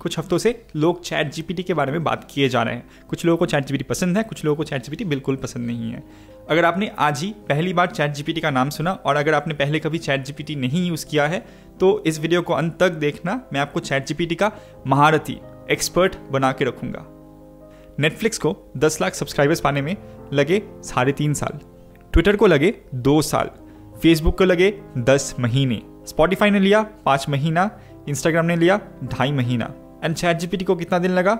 कुछ हफ्तों से लोग चैट जीपीटी के बारे में बात किए जा रहे हैं कुछ लोगों को चैट जीपीटी पसंद है कुछ लोगों को चैट जीपीटी बिल्कुल पसंद नहीं है अगर आपने आज ही पहली बार चैट जीपीटी का नाम सुना और अगर आपने पहले कभी चैट जीपीटी नहीं यूज़ किया है तो इस वीडियो को अंत तक देखना मैं आपको चैट जीपीटी का महारथी एक्सपर्ट बना के रखूँगा नेटफ्लिक्स को 10 लाख सब्सक्राइबर्स पाने में लगे साढ़े तीन साल ट्विटर को लगे दो साल फेसबुक को लगे दस महीने स्पॉटिफाई ने लिया पाँच महीना इंस्टाग्राम ने लिया ढाई महीना एंड चैट जीपीटी को कितना दिन लगा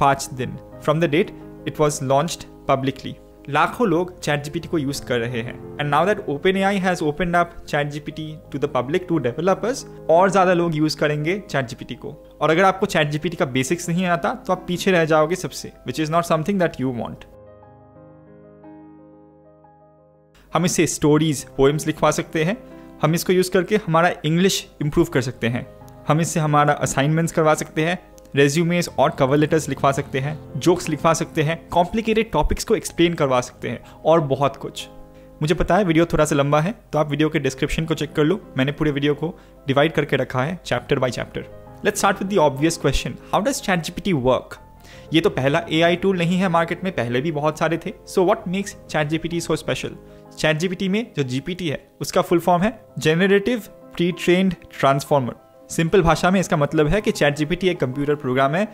पाँच दिन from the date it was launch publicly लाखों लोग चैट जीपीटी को यूज कर रहे हैं and now that OpenAI has open up ChatGPT to the public to developers और ज्यादा लोग यूज करेंगे चैट जीपीटी को और अगर आपको चैट जीपीटी का बेसिक्स नहीं आता तो आप पीछे रह जाओगे सबसे which is not something that you want हम इसे स्टोरीज पोएम्स लिखवा सकते हैं हम इसको यूज करके हमारा इंग्लिश इंप्रूव कर सकते हैं हम इससे हमारा असाइनमेंट्स करवा सकते हैं रेज्यूमेस और कवर लेटर्स लिखवा सकते हैं जोक्स लिखवा सकते हैं कॉम्प्लिकेटेड टॉपिक्स को एक्सप्लेन करवा सकते हैं और बहुत कुछ मुझे पता है वीडियो थोड़ा सा लंबा है तो आप वीडियो के डिस्क्रिप्शन को चेक कर लो मैंने पूरे वीडियो को डिवाइड करके रखा है chapter by chapter let's start with the obvious question how does ChatGPT work ये तो पहला ए टूल नहीं है मार्केट में पहले भी बहुत सारे थे so what makes ChatGPT so special ChatGPT में जो जीपीटी है उसका फुल फॉर्म है generative pre train transformer simple भाषा में इसका मतलब है कि चैट जीपीटी एक कंप्यूटर प्रोग्राम है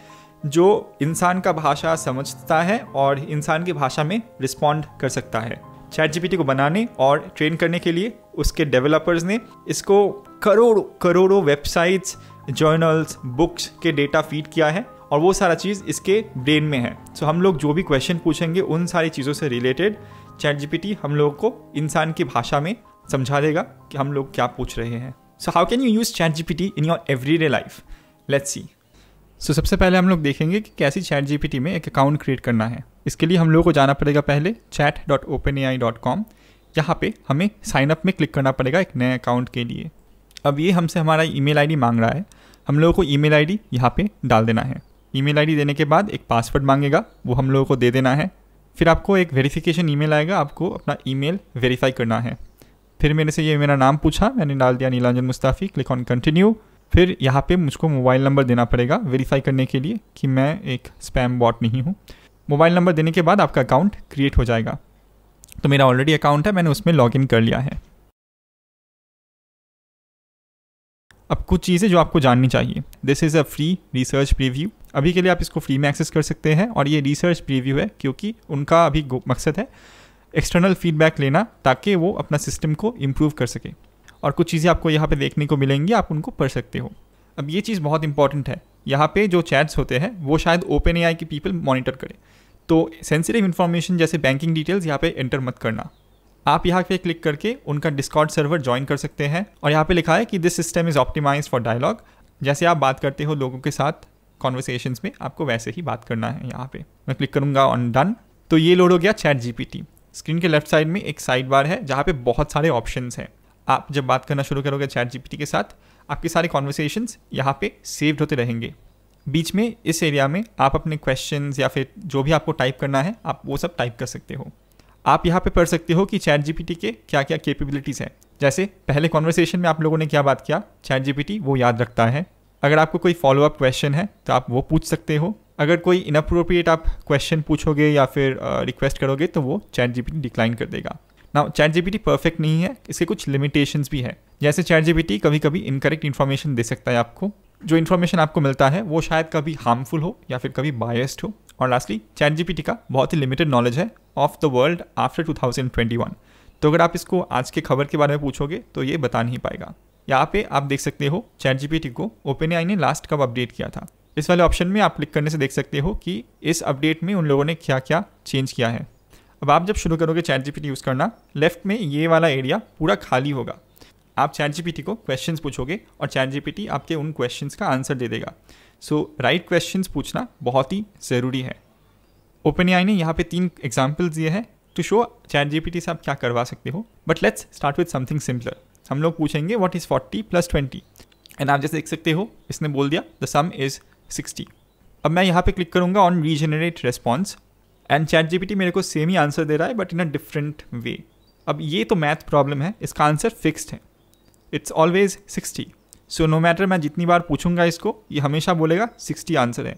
जो इंसान का भाषा समझता है और इंसान की भाषा में रिस्पॉन्ड कर सकता है चैट जीपीटी को बनाने और ट्रेन करने के लिए उसके डेवलपर्स ने इसको करोड़ों करोड़ों वेबसाइट्स जर्नल्स बुक्स के डेटा फीड किया है और वो सारा चीज़ इसके ब्रेन में है सो so, हम लोग जो भी क्वेश्चन पूछेंगे उन सारी चीज़ों से रिलेटेड चैट जीपीटी हम लोग को इंसान की भाषा में समझा देगा कि हम लोग क्या पूछ रहे हैं so how can you use chat G in your day life let's see so सबसे पहले हम लोग देखेंगे कि कैसी चैट जी में एक अकाउंट क्रिएट करना है इसके लिए हम लोगों को जाना पड़ेगा पहले chat dot OpenAI dot com यहाँ पर हमें साइनअप में क्लिक करना पड़ेगा एक नए अकाउंट के लिए अब ये हमसे हमारा आई डी मांग रहा है हम लोगों को ई मेल आई डी यहाँ पर डाल देना है आई डी देने के बाद एक पासवर्ड मांगेगा वो हम लोगों को दे देना है फिर आपको एक वेरिफिकेशन ईमेल आएगा आपको अपना ईमेल वेरीफाई करना है फिर मेरे से ये मेरा नाम पूछा मैंने डाल दिया Nilanjan Mustafi click on continue फिर यहाँ पे मुझको मोबाइल नंबर देना पड़ेगा वेरीफाई करने के लिए कि मैं एक स्पैम बॉट नहीं हूँ मोबाइल नंबर देने के बाद आपका अकाउंट क्रिएट हो जाएगा तो मेरा ऑलरेडी अकाउंट है मैंने उसमें लॉग कर लिया है अब कुछ चीज़ें जो आपको जाननी चाहिए this is a free research preview अभी के लिए आप इसको फ्री में एक्सेस कर सकते हैं और ये रिसर्च प्रीव्यू है क्योंकि उनका अभी मकसद है एक्सटर्नल फीडबैक लेना ताकि वो अपना सिस्टम को इम्प्रूव कर सके और कुछ चीज़ें आपको यहाँ पे देखने को मिलेंगी आप उनको पढ़ सकते हो अब ये चीज़ बहुत इंपॉर्टेंट है यहाँ पे जो चैट्स होते हैं वो शायद ओपन ए के पीपल मॉनिटर करें तो सेंसिटिव इन्फॉर्मेशन जैसे बैंकिंग डिटेल्स यहाँ पे एंटर मत करना आप यहाँ पे क्लिक करके उनका डिस्कॉर्ड सर्वर ज्वाइन कर सकते हैं और यहाँ पे लिखा है कि this system is optimize for dialogue जैसे आप बात करते हो लोगों के साथ कॉन्वर्सेशन में आपको वैसे ही बात करना है यहाँ पे मैं क्लिक करूँगा ऑन डन तो ये लोड हो गया चैट जीपीटी स्क्रीन के लेफ्ट साइड में एक साइड बार है जहाँ पे बहुत सारे ऑप्शंस हैं आप जब बात करना शुरू करोगे चैट जी के साथ आपके सारे कॉन्वर्सेशंस यहाँ पे सेव्ड होते रहेंगे बीच में इस एरिया में आप अपने क्वेश्चन या फिर जो भी आपको टाइप करना है आप वो सब टाइप कर सकते हो आप यहाँ पे पढ़ सकते हो कि चैट जी के क्या क्या कैपेबिलिटीज़ हैं जैसे पहले कॉन्वर्सेशन में आप लोगों ने क्या बात किया चैट जी वो याद रखता है अगर आपको कोई फॉलोअप क्वेश्चन है तो आप वो पूछ सकते हो अगर कोई इनअप्रोप्रिएट आप क्वेश्चन पूछोगे या फिर रिक्वेस्ट uh, करोगे तो वो चैट जी डिक्लाइन कर देगा ना चैट जी परफेक्ट नहीं है इसके कुछ लिमिटेशन भी है जैसे चैट जी कभी कभी इनकरेक्ट इन्फॉर्मेशन दे सकता है आपको जो इन्फॉर्मेशन आपको मिलता है वो शायद कभी हार्मफुल हो या फिर कभी बायस्ड हो और लास्टली चैट जी का बहुत ही लिमिटेड नॉलेज है ऑफ द वर्ल्ड आफ्टर 2021 तो अगर आप इसको आज के खबर के बारे में पूछोगे तो ये बता नहीं पाएगा यहाँ पे आप देख सकते हो चैट जी को आई ने लास्ट कब अपडेट किया था इस वाले ऑप्शन में आप क्लिक करने से देख सकते हो कि इस अपडेट में उन लोगों ने क्या क्या चेंज किया है अब आप जब शुरू करोगे चैट जीपीटी यूज़ करना लेफ्ट में ये वाला एरिया पूरा खाली होगा आप चैट जीपीटी को क्वेश्चन पूछोगे और चैट जीपीटी आपके उन क्वेश्चन का आंसर दे देगा सो राइट क्वेश्चन पूछना बहुत ही ज़रूरी है ओपन आई ने यहाँ पे तीन एग्जाम्पल्स दिए हैं टू शो चैट जीपीटी से आप क्या करवा सकते हो but let's start with something simpler हम लोग पूछेंगे what is forty plus twenty and आप जैसे देख सकते हो इसने बोल दिया द सम इज़ सिक्सटी अब मैं यहाँ पे क्लिक करूँगा on regenerate response and chat ChatGPT मेरे को सेम ही आंसर दे रहा है but in a different way अब ये तो मैथ प्रॉब्लम है इसका आंसर फिक्स्ड है it's always sixty so no matter मैं जितनी बार पूछूंगा इसको ये हमेशा बोलेगा सिक्सटी आंसर है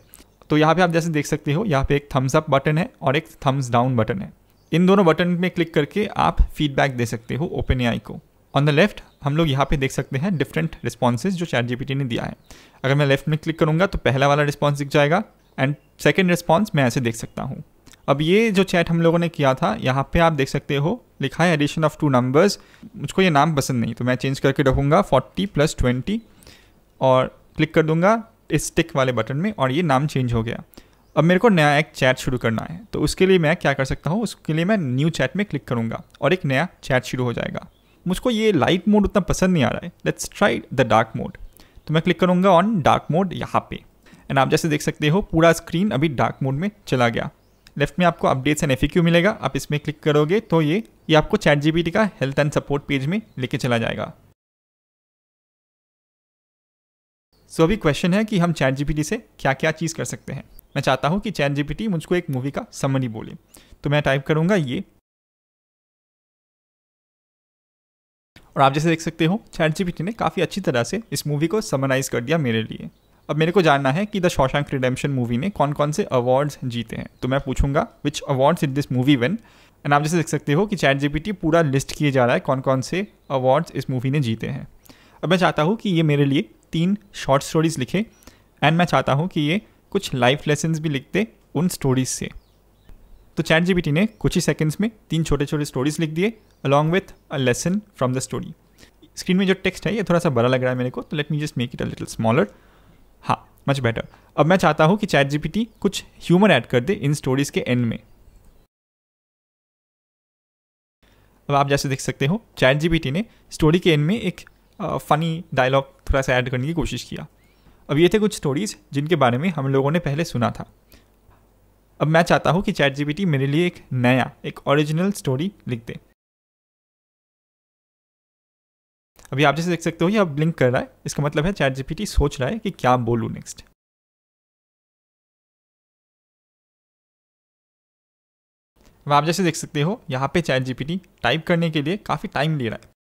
तो यहाँ पे आप जैसे देख सकते हो यहाँ पे एक थम्स अप बटन है और एक थम्स डाउन बटन है इन दोनों बटन में क्लिक करके आप फीडबैक दे सकते हो ओपन को ऑन द लेफ्ट हम लोग यहाँ पे देख सकते हैं डिफरेंट रिस्पॉन्सेज जो चैट जीपीटी ने दिया है अगर मैं लेफ्ट में क्लिक करूँगा तो पहला वाला रिस्पॉन्स दिख जाएगा एंड सेकेंड रिस्पॉन्स मैं ऐसे देख सकता हूँ अब ये जो चैट हम लोगों ने किया था यहाँ पे आप देख सकते हो लिखा है एडिशन ऑफ टू नंबर्स मुझको ये नाम पसंद नहीं तो मैं चेंज करके रखूँगा फोर्टी प्लस ट्वेंटी और क्लिक कर दूँगा इस टिक वाले बटन में और ये नाम चेंज हो गया अब मेरे को नया एक चैट शुरू करना है तो उसके लिए मैं क्या कर सकता हूँ उसके लिए मैं न्यू चैट में क्लिक करूँगा और एक नया चैट शुरू हो जाएगा मुझको ये लाइट मोड उतना पसंद नहीं आ रहा है let's try the dark mode तो मैं क्लिक करूँगा ऑन डार्क मोड यहाँ पे एंड आप जैसे देख सकते हो पूरा स्क्रीन अभी डार्क मोड में चला गया लेफ्ट में आपको अपडेट्स एंड एफ मिलेगा आप इसमें क्लिक करोगे तो ये ये आपको चैट जी का हेल्थ एंड सपोर्ट पेज में लेके चला जाएगा सो so, अभी क्वेश्चन है कि हम चैट जी से क्या क्या चीज़ कर सकते हैं मैं चाहता हूँ कि चैट जी मुझको एक मूवी का समरी बोले तो मैं टाइप करूँगा ये और आप जैसे देख सकते हो चैट जीपीटी ने काफ़ी अच्छी तरह से इस मूवी को समराइज कर दिया मेरे लिए अब मेरे को जानना है कि द शॉशैंक रिडेम्पशन मूवी ने कौन कौन से अवार्ड्स जीते हैं तो मैं पूछूंगा which awards in this movie won and आप जैसे देख सकते हो कि चैट जीपीटी पूरा लिस्ट किए जा रहा है कौन कौन से अवार्ड्स इस मूवी ने जीते हैं अब मैं चाहता हूँ कि ये मेरे लिए तीन शॉर्ट स्टोरीज लिखे एंड मैं चाहता हूँ कि ये कुछ लाइफ लेसन भी लिखते उन स्टोरीज से तो चैट जीपीटी ने कुछ ही सेकंड्स में तीन छोटे छोटे स्टोरीज लिख दिए along with a lesson from the story screen में जो टेक्स्ट है ये थोड़ा सा बड़ा लग रहा है मेरे को तो let me just make it a little smaller हाँ मच बेटर अब मैं चाहता हूँ कि चैट जीपीटी कुछ ह्यूमर ऐड कर दे इन स्टोरीज़ के एंड में अब आप जैसे देख सकते हो चैट जीपीटी ने स्टोरी के एंड में एक फ़नी डायलॉग थोड़ा सा ऐड करने की कोशिश किया अब ये थे कुछ स्टोरीज़ जिनके बारे में हम लोगों ने पहले सुना था अब मैं चाहता हूँ कि चैट जीपीटी मेरे लिए एक नया एक ओरिजिनल स्टोरी लिख दे अभी आप जैसे देख सकते हो ये अब ब्लिंक कर रहा है इसका मतलब है चैट जीपीटी सोच रहा है कि क्या बोलूँ नेक्स्ट अब आप जैसे देख सकते हो यहाँ पे चैट जीपीटी टाइप करने के लिए काफ़ी टाइम ले रहा है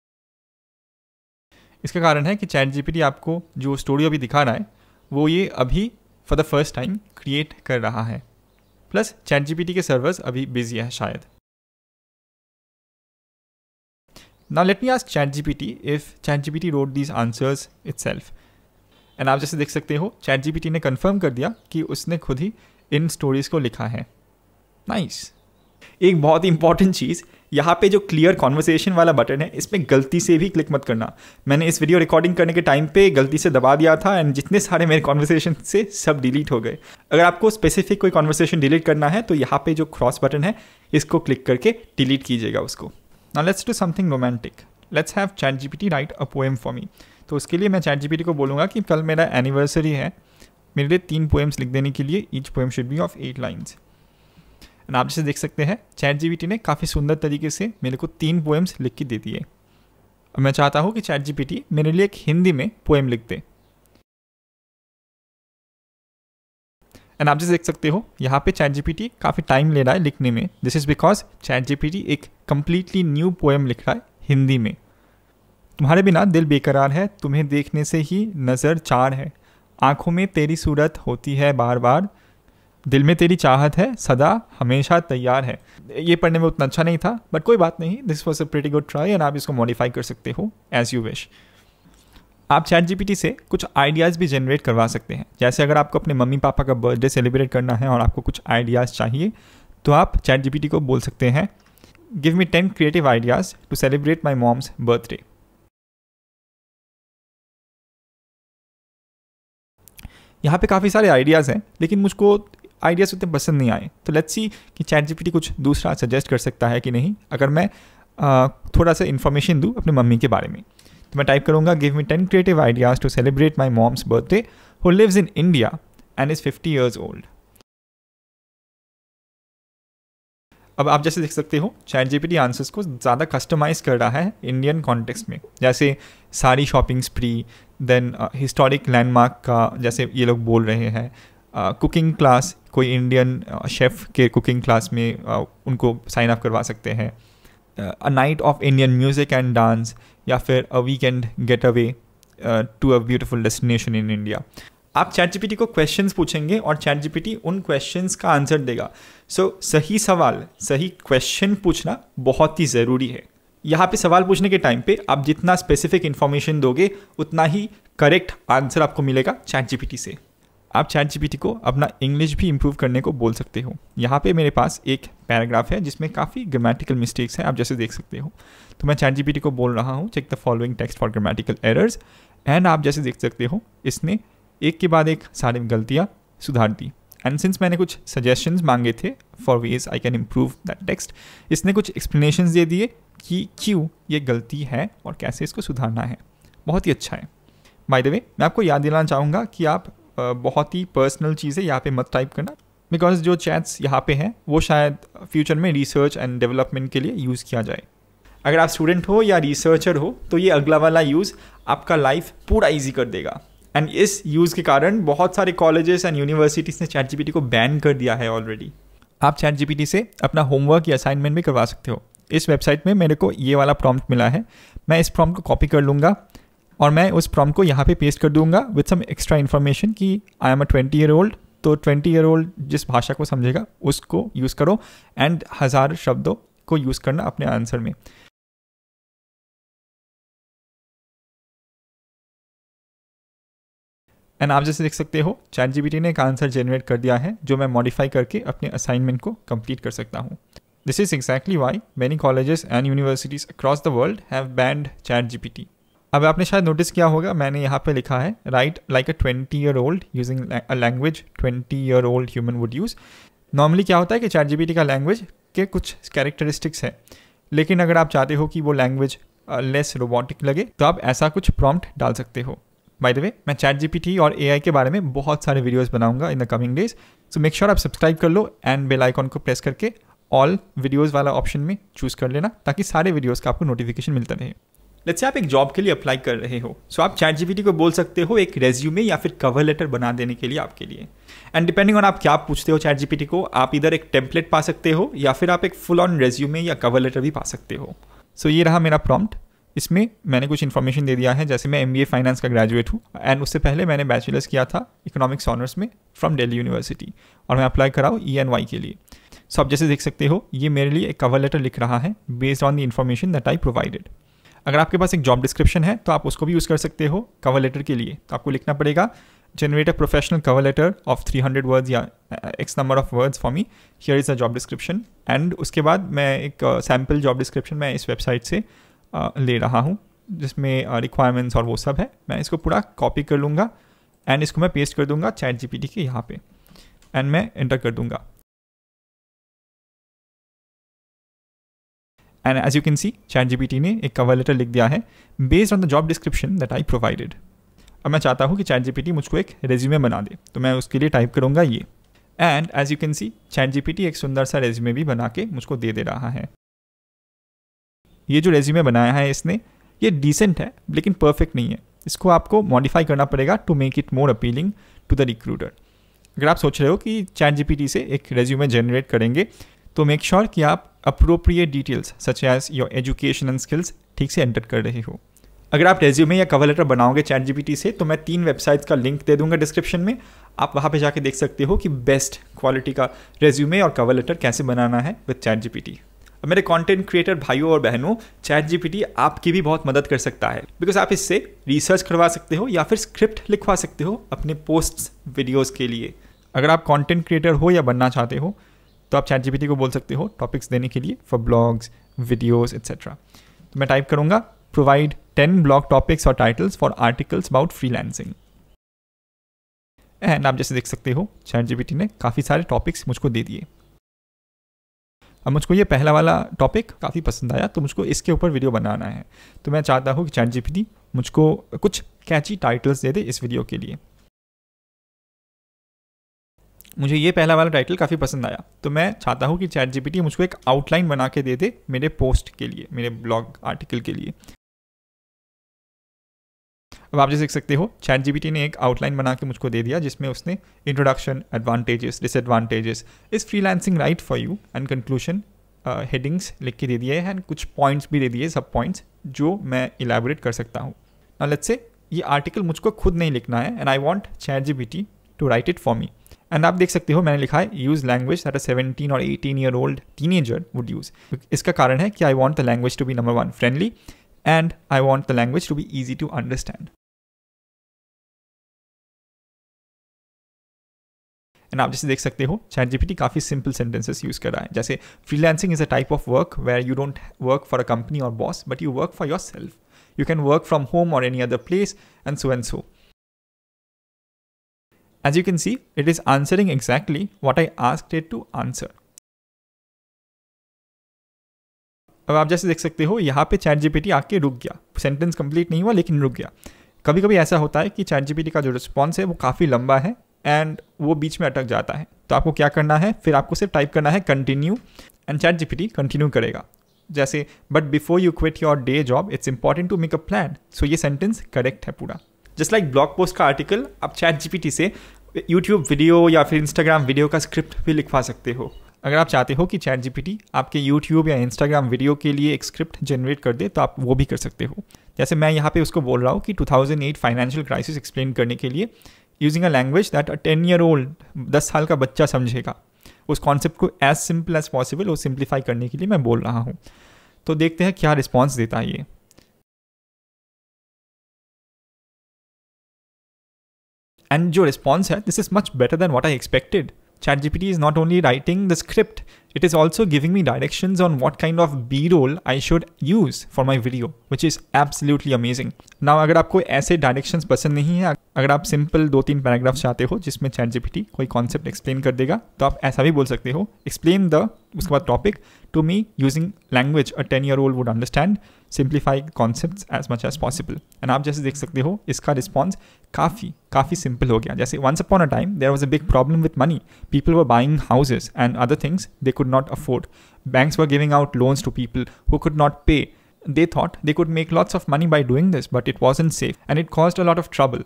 इसका कारण है कि चैट जीपीटी आपको जो स्टोरी अभी दिखा रहा है वो ये अभी for the first time create कर रहा है प्लस चैट जीपीटी के सर्वर्स अभी बिजी है शायद Now let me ask ChatGPT if ChatGPT wrote these answers itself. And आप जैसे देख सकते हो चैट टी ने कन्फर्म कर दिया कि उसने खुद ही इन स्टोरीज़ को लिखा है नाइस nice. एक बहुत ही इंपॉर्टेंट चीज़ यहाँ पे जो क्लियर कॉन्वर्सेशन वाला बटन है इसमें गलती से भी क्लिक मत करना मैंने इस वीडियो रिकॉर्डिंग करने के टाइम पे गलती से दबा दिया था एंड जितने सारे मेरे कॉन्वर्सेशन से सब डिलीट हो गए अगर आपको स्पेसिफिक कोई कॉन्वर्सेशन डिलीट करना है तो यहाँ पे जो क्रॉस बटन है इसको क्लिक करके डिलीट कीजिएगा उसको Now let's do something romantic. Let's have ChatGPT write a poem for me. तो उसके लिए मैं चैट टी को बोलूँगा कि कल मेरा एनिवर्सरी है मेरे लिए तीन पोएम्स लिख देने के लिए each poem should be of eight lines and आप जैसे देख सकते हैं चैट जीपीटी ने काफ़ी सुंदर तरीके से मेरे को तीन पोएम्स लिख के दे दिए मैं चाहता हूँ कि चैट जीपीटी मेरे लिए एक हिंदी में पोएम लिख दे एंड आप जैसे देख सकते हो यहाँ पे चैट जीपीटी काफ़ी टाइम ले रहा है लिखने में this is because ChatGPT एक कम्प्लीटली न्यू पोएम लिख रहा है हिंदी में तुम्हारे बिना दिल बेकरार है तुम्हें देखने से ही नज़र चार है आँखों में तेरी सूरत होती है बार बार दिल में तेरी चाहत है सदा हमेशा तैयार है ये पढ़ने में उतना अच्छा नहीं था बट कोई बात नहीं this was a pretty good try and आप इसको मॉडिफाई कर सकते हो एज यू विश आप चैट जीपीटी से कुछ आइडियाज़ भी जनरेट करवा सकते हैं जैसे अगर आपको अपने मम्मी पापा का बर्थडे सेलिब्रेट करना है और आपको कुछ आइडियाज़ चाहिए तो आप चैट जीपीटी को बोल सकते हैं give me ten creative ideas to celebrate my mom's birthday यहाँ पे काफ़ी सारे आइडियाज़ हैं लेकिन मुझको आइडियाज़ उतने पसंद नहीं आए तो लेट्स सी कि चैट जीपीटी कुछ दूसरा सजेस्ट कर सकता है कि नहीं अगर मैं आ, थोड़ा सा इन्फॉर्मेशन दूँ अपने मम्मी के बारे में तो मैं टाइप करूँगा give me ten creative ideas to celebrate my mom's birthday who lives in India and is fifty years old अब आप जैसे देख सकते हो चैट जीपीटी आंसर्स को ज़्यादा कस्टमाइज कर रहा है इंडियन कॉन्टेक्स्ट में जैसे सारी shopping spree then historic landmark का जैसे ये लोग बोल रहे हैं कुकिंग uh, क्लास कोई इंडियन शेफ़ uh, के कुकिंग क्लास में uh, उनको साइन अप करवा सकते हैं a night of Indian music and dance या फिर a weekend getaway to a beautiful destination in India आप चैट जीपीटी को क्वेश्चन पूछेंगे और चैट जीपीटी उन क्वेश्चन का आंसर देगा सो so, सही सवाल सही क्वेश्चन पूछना बहुत ही ज़रूरी है यहाँ पे सवाल पूछने के टाइम पे आप जितना स्पेसिफिक इन्फॉर्मेशन दोगे उतना ही करेक्ट आंसर आपको मिलेगा चैट जीपीटी से आप चैट जी को अपना इंग्लिश भी इम्प्रूव करने को बोल सकते हो यहाँ पे मेरे पास एक पैराग्राफ है जिसमें काफ़ी ग्रामेटिकल मिस्टेक्स हैं आप जैसे देख सकते हो तो मैं चैट जी को बोल रहा हूँ check the following text for grammatical errors and आप जैसे देख सकते हो इसने एक के बाद एक सारी गलतियाँ सुधार दी एंड सिंस मैंने कुछ सजेशंस मांगे थे for ways I can improve that text इसने कुछ एक्सप्लेनेशन दे दिए कि क्यों ये गलती है और कैसे इसको सुधारना है बहुत ही अच्छा है बाय द वे मैं आपको याद दिलाना चाहूँगा कि आप बहुत ही पर्सनल चीज़ है यहाँ पे मत टाइप करना बिकॉज जो चैट्स यहाँ पे हैं वो शायद फ्यूचर में रिसर्च एंड डेवलपमेंट के लिए यूज़ किया जाए अगर आप स्टूडेंट हो या रिसर्चर हो तो ये अगला वाला यूज़ आपका लाइफ पूरा ईजी कर देगा एंड इस यूज़ के कारण बहुत सारे कॉलेजेस एंड यूनिवर्सिटीज़ ने चैट जी को बैन कर दिया है ऑलरेडी आप चैट जी से अपना होमवर्क या असाइनमेंट भी करवा सकते हो इस वेबसाइट में मेरे को ये वाला प्रॉम्प्ट मिला है मैं इस प्रॉम्प्ट को कॉपी कर लूँगा और मैं उस प्रॉम्प्ट को यहाँ पे पेस्ट कर दूंगा विद सम एक्स्ट्रा इन्फॉर्मेशन कि I am a twenty year old तो ट्वेंटी ईयर ओल्ड जिस भाषा को समझेगा उसको यूज़ करो एंड हज़ार शब्दों को यूज़ करना अपने आंसर में एंड आप जैसे देख सकते हो चैट जीपीटी ने एक आंसर जनरेट कर दिया है जो मैं मॉडिफाई करके अपने असाइनमेंट को कंप्लीट कर सकता हूँ this is exactly why many colleges and universities across the world have banned ChatGPT अब आपने शायद नोटिस किया होगा मैंने यहाँ पे लिखा है write like a twenty year old using language twenty year old human would use normally क्या होता है कि चैट जी का लैंग्वेज के कुछ कैरेक्टरिस्टिक्स हैं लेकिन अगर आप चाहते हो कि वो लैंग्वेज लेस रोबोटिक लगे तो आप ऐसा कुछ प्रॉम्प्ट डाल सकते हो बाय द वे मैं चैट जी और ए के बारे में बहुत सारे वीडियोज़ बनाऊंगा in the coming days so make sure आप सब्सक्राइब कर लो एंड बेल आइकॉन को प्रेस करके ऑल वीडियोज़ वाला ऑप्शन में चूज कर लेना ताकि सारे वीडियोज़ का आपको नोटिफिकेशन मिलता रहे लेट्स आप एक जॉब के लिए अप्लाई कर रहे हो सो so, आप चैट जीपीटी को बोल सकते हो एक रेज्यूमे या फिर कवर लेटर बना देने के लिए आपके लिए एंड डिपेंडिंग ऑन आप क्या पूछते हो चैट जीपीटी को आप इधर एक टेम्पलेट पा सकते हो या फिर आप एक फुल ऑन रेज्यूमे या कवर लेटर भी पा सकते हो सो so, ये रहा मेरा प्रॉम्प्ट इसमें मैंने कुछ इन्फॉर्मेशन दे दिया है जैसे मैं एम फाइनेंस का ग्रेजुएट हूँ एंड उससे पहले मैंने बैचलर्स किया था इकोनॉमिक्स ऑनर्स में फ्रॉम डेली यूनिवर्सिटी और मैं अप्लाई कराऊँ ई एन वाई के लिए सो so, आप जैसे देख सकते हो ये मेरे लिए एक कवर लेटर लिख रहा है based on the information that I provided अगर आपके पास एक जॉब डिस्क्रिप्शन है तो आप उसको भी यूज़ कर सकते हो कवर लेटर के लिए तो आपको लिखना पड़ेगा generate a professional cover letter of 300 words या X number of words for me here is a job description and उसके बाद मैं एक सैम्पल जॉब डिस्क्रिप्शन मैं इस वेबसाइट से uh, ले रहा हूँ जिसमें रिक्वायरमेंट्स uh, और वो सब है मैं इसको पूरा कॉपी कर लूँगा एंड इसको मैं पेस्ट कर दूँगा चैट जी के यहाँ पर एंड मैं एंटर कर दूँगा and as you can see chat T ने एक कवर लेटर लिख दिया है based on the job description that I provided अब मैं चाहता हूँ कि चैट टी मुझको एक रेज्यूमे बना दे तो मैं उसके लिए टाइप करूँगा ये and as you can see chat T एक सुंदर सा रेज्यूमे भी बना के मुझको दे दे रहा है ये जो रेज्यूमे बनाया है इसने ये डिसेंट है लेकिन परफेक्ट नहीं है इसको आपको मॉडिफाई करना पड़ेगा to make it more appealing to the recruiter अगर आप सोच रहे हो कि चैट टी से एक रेज्यूमे जनरेट करेंगे तो मेक श्योर sure कि आप appropriate details such as your education and skills ठीक से एंटर कर रहे हो अगर आप रेज्यूमे या कवर लेटर बनाओगे चैट जी से तो मैं तीन वेबसाइट्स का लिंक दे दूंगा डिस्क्रिप्शन में आप वहाँ पे जाके देख सकते हो कि बेस्ट क्वालिटी का रेज्यूमे और कवर लेटर कैसे बनाना है विद चैट जीपीटी अब मेरे कंटेंट क्रिएटर भाइयों और बहनों चैट जी आपकी भी बहुत मदद कर सकता है बिकॉज आप इससे रिसर्च करवा सकते हो या फिर स्क्रिप्ट लिखवा सकते हो अपने पोस्ट्स वीडियोज़ के लिए अगर आप कॉन्टेंट क्रिएटर हो या बनना चाहते हो तो आप चैट जीपीटी को बोल सकते हो टॉपिक्स देने के लिए फॉर ब्लॉग्स वीडियोज़ एक्सेट्रा तो मैं टाइप करूंगा प्रोवाइड टेन ब्लॉग टॉपिक्स और titles for articles about freelancing and आप जैसे देख सकते हो चैट जीपीटी ने काफ़ी सारे टॉपिक्स मुझको दे दिए अब मुझको ये पहला वाला टॉपिक काफ़ी पसंद आया तो मुझको इसके ऊपर वीडियो बनाना है तो मैं चाहता हूँ कि चैट जीपीटी मुझको कुछ कैची टाइटल्स दे दे इस वीडियो के लिए मुझे ये पहला वाला टाइटल काफ़ी पसंद आया तो मैं चाहता हूँ कि चैट जीपीटी मुझको एक आउटलाइन बना के दे दे मेरे पोस्ट के लिए मेरे ब्लॉग आर्टिकल के लिए अब आप जैसे देख सकते हो चैट जीपीटी ने एक आउटलाइन बना के मुझको दे दिया जिसमें उसने introduction advantages disadvantages is freelancing right for you and conclusion headings लिख के दे दिए हैं एंड कुछ पॉइंट्स भी दे दिए सब पॉइंट्स जो मैं इलेबोरेट कर सकता हूँ लेट्स से ये आर्टिकल मुझको खुद नहीं लिखना है and I want chat G B T to write it for me and आप देख सकते हो मैंने लिखा है यूज लैंग्वेज दैट अ 17 और 18 year old ager would use इसका कारण है कि I want the language to be number one friendly and I want the language to be easy to understand and आप जैसे देख सकते हो चैट जीपीटी काफ़ी सिंपल सेंटेंसेस यूज़ कर रहा है जैसे freelancing is a type of work where you don't work for a company और boss but you work for yourself you can work from home और any other place and so and so As you can see, it is answering exactly what I asked it to answer अब आप जैसे देख सकते हो यहाँ पे chat GPT आके रुक गया सेंटेंस कंप्लीट नहीं हुआ लेकिन रुक गया कभी कभी ऐसा होता है कि चैट जीपीटी का जो रिस्पॉन्स है वो काफ़ी लंबा है एंड वो बीच में अटक जाता है तो आपको क्या करना है फिर आपको सिर्फ टाइप करना है continue and chat ChatGPT continue करेगा जैसे but before you quit your day job it's important to make a plan so ये सेंटेंस करेक्ट है पूरा जस्ट लाइक ब्लॉग पोस्ट का आर्टिकल आप चैट जीपीटी से यूट्यूब वीडियो या फिर इंस्टाग्राम वीडियो का स्क्रिप्ट भी लिखवा सकते हो अगर आप चाहते हो कि चैट जीपीटी आपके यूट्यूब या इंस्टाग्राम वीडियो के लिए एक स्क्रिप्ट जनरेट कर दे तो आप वो भी कर सकते हो जैसे मैं यहाँ पे उसको बोल रहा हूँ कि 2008 फाइनेंशियल क्राइसिस एक्सप्लेन करने के लिए using a language that a ten year old दस साल का बच्चा समझेगा उस कॉन्सेप्ट को एज सिंपल एज पॉसिबल वो सिंप्लीफाई करने के लिए मैं बोल रहा हूँ तो देखते हैं क्या रिस्पॉन्स देता है ये And your response had, this is much better than what I expected. ChatGPT is not only writing the script, it is also giving me directions on what kind of B-roll I should use for my video, which is absolutely amazing. Now अगर आपको ऐसे directions पसंद नहीं है अगर आप simple दो तीन पैराग्राफ चाहते हो जिसमें ChatGPT कोई कॉन्सेप्ट एक्सप्लेन कर देगा तो आप ऐसा भी बोल सकते हो एक्सप्लेन द उसके बाद topic to me using language a ten year old would understand simplify concept as much as possible and आप जैसे देख सकते हो इसका रिस्पॉन्स काफ़ी काफ़ी सिंपल हो गया जैसे once upon a time there was a big problem with money people were buying houses and other things they could not afford banks were giving out loans to people who could not pay thought they could make lots of money by doing this but it was unsafe and it caused a lot of trouble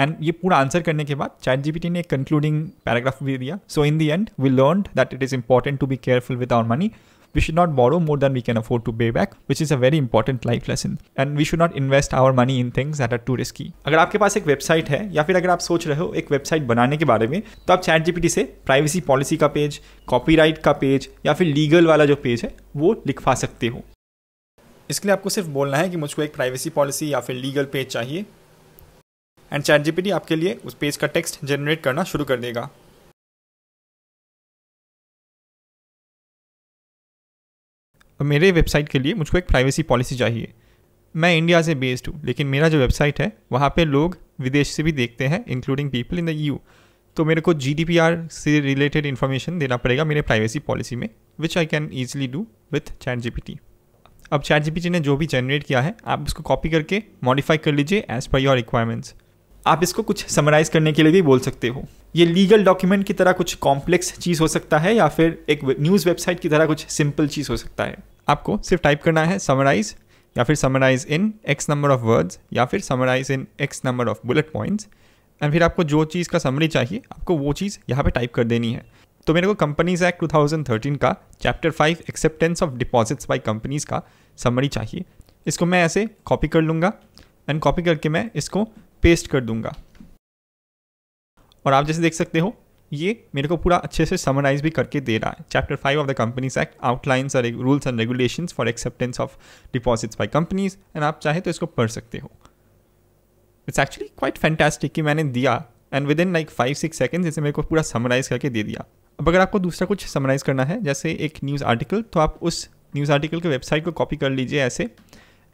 and ये पूरा answer करने के बाद chat ChatGPT ने एक concluding paragraph भी दिया so in the end we learn that it is important to be careful with our money We should not borrow more than we can afford to pay back, which is a very important life lesson. And we should not invest our money in things that are too risky. अगर आपके पास एक website है या फिर अगर आप सोच रहे हो एक वेबसाइट बनाने के बारे में तो आप चैट जीपीटी से प्राइवेसी पॉलिसी का पेज कॉपीराइट का पेज या फिर लीगल वाला जो पेज है वो लिखवा सकते हो इसके लिए आपको सिर्फ बोलना है कि मुझको एक प्राइवेसी पॉलिसी या फिर लीगल पेज चाहिए एंड चैट जीपीटी आपके लिए उस पेज का टेक्स्ट जनरेट करना शुरू कर देगा मेरे वेबसाइट के लिए मुझको एक प्राइवेसी पॉलिसी चाहिए मैं इंडिया से बेस्ड हूँ लेकिन मेरा जो वेबसाइट है वहाँ पे लोग विदेश से भी देखते हैं इंक्लूडिंग पीपल इन द यू तो मेरे को जी से रिलेटेड इन्फॉर्मेशन देना पड़ेगा मेरे प्राइवेसी पॉलिसी में which I can easily do with chat G अब चैट जी ने जो भी जनरेट किया है आप उसको कॉपी करके मॉडिफाई कर लीजिए एज़ पर योर रिक्वायरमेंट्स आप इसको कुछ समराइज़ करने के लिए भी बोल सकते हो ये लीगल डॉक्यूमेंट की तरह कुछ कॉम्प्लेक्स चीज़ हो सकता है या फिर एक न्यूज़ वेबसाइट की तरह कुछ सिंपल चीज़ हो सकता है आपको सिर्फ टाइप करना है समराइज या फिर summarise in X number of words या फिर summarise in X number of bullet points and फिर आपको जो चीज़ का समरी चाहिए आपको वो चीज़ यहाँ पे टाइप कर देनी है तो मेरे को कंपनीज एक्ट 2013 का chapter five acceptance of deposits by companies का समरी चाहिए इसको मैं ऐसे कॉपी कर लूँगा एंड कॉपी करके मैं इसको पेस्ट कर दूँगा और आप जैसे देख सकते हो ये मेरे को पूरा अच्छे से समराइज भी करके दे रहा है chapter five of the companies act outlines और rules and regulation for acceptance of deposits by companies and आप चाहे तो इसको पढ़ सकते हो इट्स एक्चुअली क्वाइट फैंटेस्टिक कि मैंने दिया and within like five six seconds इसे मेरे को पूरा समराइज करके दे दिया अब अगर आपको दूसरा कुछ समराइज करना है जैसे एक न्यूज़ आर्टिकल तो आप उस न्यूज़ आर्टिकल के वेबसाइट को कॉपी कर लीजिए ऐसे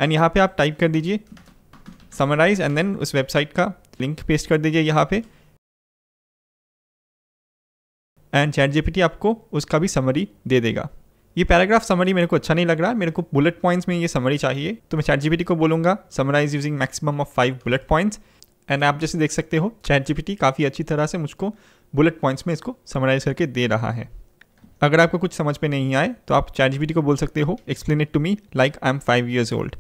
एंड यहाँ पे आप टाइप कर दीजिए समराइज एंड देन उस वेबसाइट का लिंक पेस्ट कर दीजिए यहाँ पे एंड चैट जीपीटी आपको उसका भी समरी दे देगा ये पैराग्राफ समरी मेरे को अच्छा नहीं लग रहा मेरे को बुलेट पॉइंट्स में ये समरी चाहिए तो मैं चैट जीपीटी को बोलूँगा summarise using maximum of five bullet points and आप जैसे देख सकते हो चैट जीपीटी काफ़ी अच्छी तरह से मुझको बुलेट पॉइंट्स में इसको समराइज करके दे रहा है अगर आपको कुछ समझ में नहीं आए तो आप चैट जीपीटी को बोल सकते हो explain it to me like I am five years old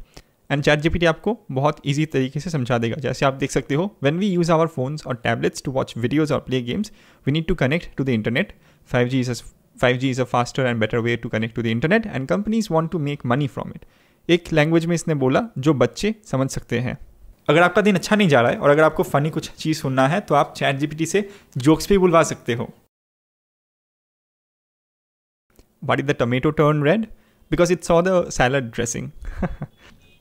and chat GPT आपको बहुत ईजी तरीके से समझा देगा जैसे आप देख सकते हो when we use our phones और टैबलेट्स टू वॉच वीडियोज और play games we need to connect to the internet five G is five G is a faster and better way to connect to the internet and companies want to make money from it एक language में इसने बोला जो बच्चे समझ सकते हैं अगर आपका दिन अच्छा नहीं जा रहा है और अगर आपको फ़नी कुछ चीज़ सुनना है तो आप चैट जीपीटी से जोक्स भी बुलवा सकते हो what is the tomato turn red because it's all the salad dressing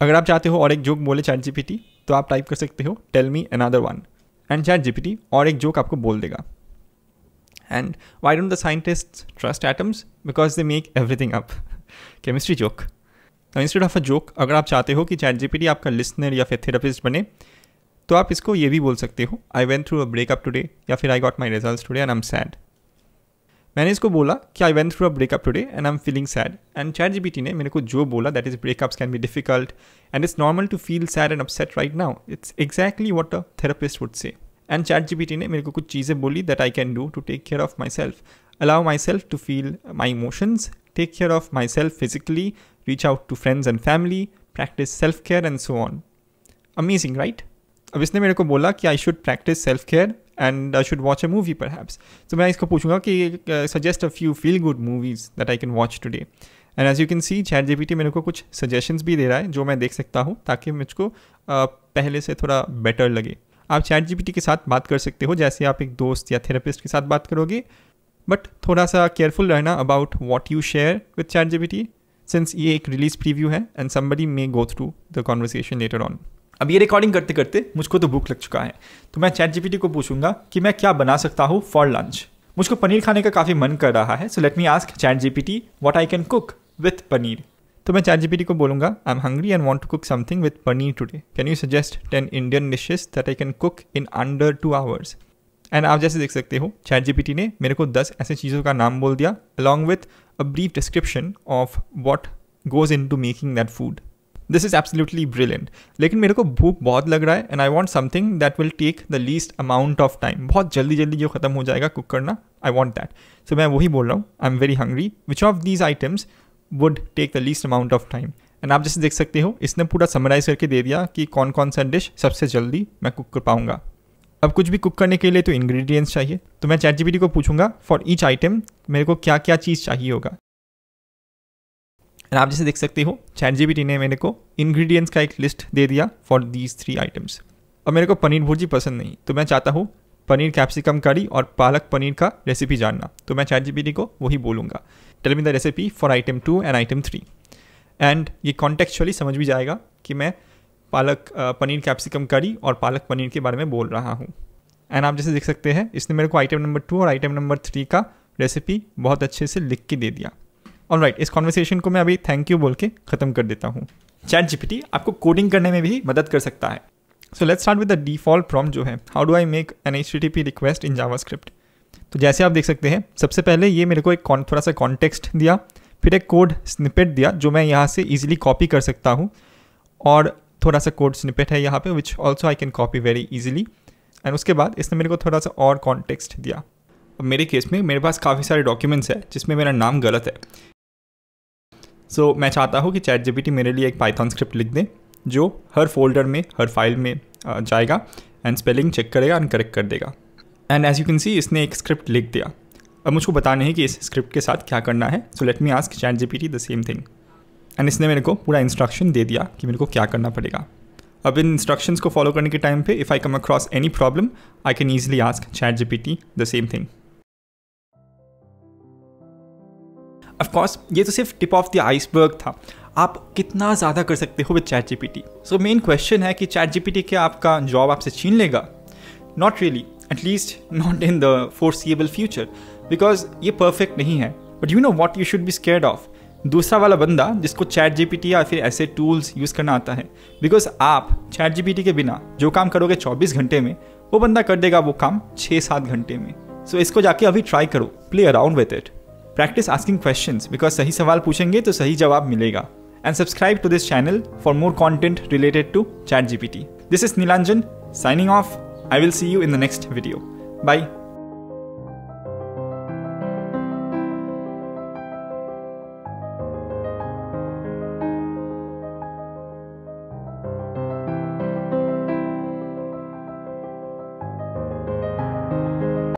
अगर आप चाहते हो और एक जोक बोले चैट जीपीटी तो आप टाइप कर सकते हो tell me another one and chat GPT और एक जोक आपको बोल देगा and why don't the scientist trust atoms because they make everything up chemistry joke instead of a joke अगर आप चाहते हो कि चैट जीपीटी आपका लिसनर या फिर थेरेपिस्ट बने तो आप इसको ये भी बोल सकते हो I went through a breakup today या फिर I got my result today and I am sad मैंने इसको बोला कि I went through a breakup today and I am feeling sad and chat G ने मेरे को जो बोला that is breakups can be difficult and it's normal to feel sad and upset right now it's exactly what a therapist would say and chat G ने मेरे को कुछ चीज़ें बोली that I can do to take care of myself allow myself to feel my emotions take care of myself physically reach out to friends and family practise self care and so on amazing right अब इसने मेरे को बोला कि I should practise self care and I should watch a movie perhaps तो मैं इसको पूछूंगा कि suggest a few feel good movies that I can watch today and as you can see chat G मेरे को कुछ suggestions भी दे रहा है जो मैं देख सकता हूँ ताकि मुझको uh, पहले से थोड़ा बेटर लगे आप चैट जी के साथ बात कर सकते हो जैसे आप एक दोस्त या थेरेपिस्ट के साथ बात करोगे बट थोड़ा सा केयरफुल रहना about what you share with chat G since ये एक रिलीज प्रीव्यू है and somebody may go through the conversation later on अब ये रिकॉर्डिंग करते करते मुझको तो भूख लग चुका है तो मैं चैट जीपीटी को पूछूंगा कि मैं क्या बना सकता हूँ फॉर लंच मुझको पनीर खाने का काफ़ी मन कर रहा है so let me ask chat GPT what I can cook with paneer तो मैं चैट जीपीटी को बोलूंगा I am hungry and want to cook something with paneer today can you suggest ten Indian dishes that I can cook in under two hours and आप जैसे देख सकते हो ChatGPT ने मेरे को दस ऐसे चीज़ों का नाम बोल दिया along with a brief description of what goes into making that food this is absolutely brilliant लेकिन मेरे को भूख बहुत लग रहा है and I want something that will take the least amount of time बहुत जल्दी जल्दी जो खत्म हो जाएगा कुक करना आई वॉन्ट दैट सो मैं वही बोल रहा हूँ I am very hungry which of these items would take the least amount of time and आप जैसे देख सकते हो इसने पूरा समराइज करके दे दिया कि कौन कौन सा डिश सबसे जल्दी मैं कुक कर पाऊंगा अब कुछ भी कुक करने के लिए तो इंग्रेडिएंट्स चाहिए तो मैं चैट को पूछूंगा फॉर ईच आइटम मेरे को क्या क्या चीज़ चाहिए होगा एंड आप जैसे देख सकते हो चैट जी ने मेरे को इंग्रेडिएंट्स का एक लिस्ट दे दिया फॉर दीज थ्री आइटम्स और मेरे को पनीर भुर्जी पसंद नहीं तो मैं चाहता हूँ पनीर कैप्सिकम करी और पालक पनीर का रेसिपी जानना तो मैं चैट जी को वही बोलूँगा tell me the recipe for item two and item three and ये कॉन्टेक्चुअली समझ भी जाएगा कि मैं पालक पनीर कैप्सिकम करी और पालक पनीर के बारे में बोल रहा हूँ एंड आप जैसे देख सकते हैं इसने मेरे को आइटम नंबर टू और आइटम नंबर थ्री का रेसिपी बहुत अच्छे से लिख के दे दिया ऑल राइट right, इस कॉन्वर्सेशन को मैं अभी थैंक यू बोल के ख़त्म कर देता हूँ चैट जीपीटी आपको कोडिंग करने में भी मदद कर सकता है so let's start with the default prom जो है how do I make an H T P request in Java script तो जैसे आप देख सकते हैं सबसे पहले ये मेरे को एक थोड़ा सा कॉन्टेक्स्ट दिया फिर एक कोड स्निपेट दिया जो मैं यहाँ से ईजिली कॉपी कर सकता हूँ और थोड़ा सा कोड स्निपेट है यहाँ पे which also I can copy very easily and उसके बाद इसने मेरे को थोड़ा सा और कॉन्टेक्स्ट दिया अब मेरे केस में मेरे पास काफ़ी सारे डॉक्यूमेंट्स है जिसमें मेरा नाम गलत है सो so, मैं चाहता हूँ कि चैट जीपीटी मेरे लिए एक पाइथन स्क्रिप्ट लिख दे जो हर फोल्डर में हर फाइल में जाएगा एंड स्पेलिंग चेक करेगा एंड करेक्ट कर देगा and as you can see इसने एक स्क्रिप्ट लिख दिया अब मुझको बताने है कि इस स्क्रिप्ट के साथ क्या करना है so let me ask chat GPT the same thing and इसने मेरे को पूरा इंस्ट्रक्शन दे दिया कि मेरे को क्या करना पड़ेगा अब इन इंस्ट्रक्शंस को फॉलो करने के टाइम पे if I come across any problem I can easily ask chat GPT the same thing of course ये तो सिर्फ टिप ऑफ द आइसबर्ग था आप कितना ज़्यादा कर सकते हो with chat G P T so main question है कि चैट जी पी टी क्या आपका जॉब आपसे छीन लेगा not really at least not in the foreseeable future because ये परफेक्ट नहीं है but you know what you should be scared of दूसरा वाला बंदा जिसको चैट जी पी टी या फिर ऐसे टूल्स यूज़ करना आता है बिकॉज आप चैट जी पी टी के बिना जो काम करोगे 24 घंटे में वो बंदा कर देगा वो काम 6-7 घंटे में सो so इसको जाके अभी ट्राई करो play around with it practise asking question because सही सवाल पूछेंगे तो सही जवाब मिलेगा and subscribe to this channel for more content related to chat GPT this is Nilanjan signing off I will see you in the next video by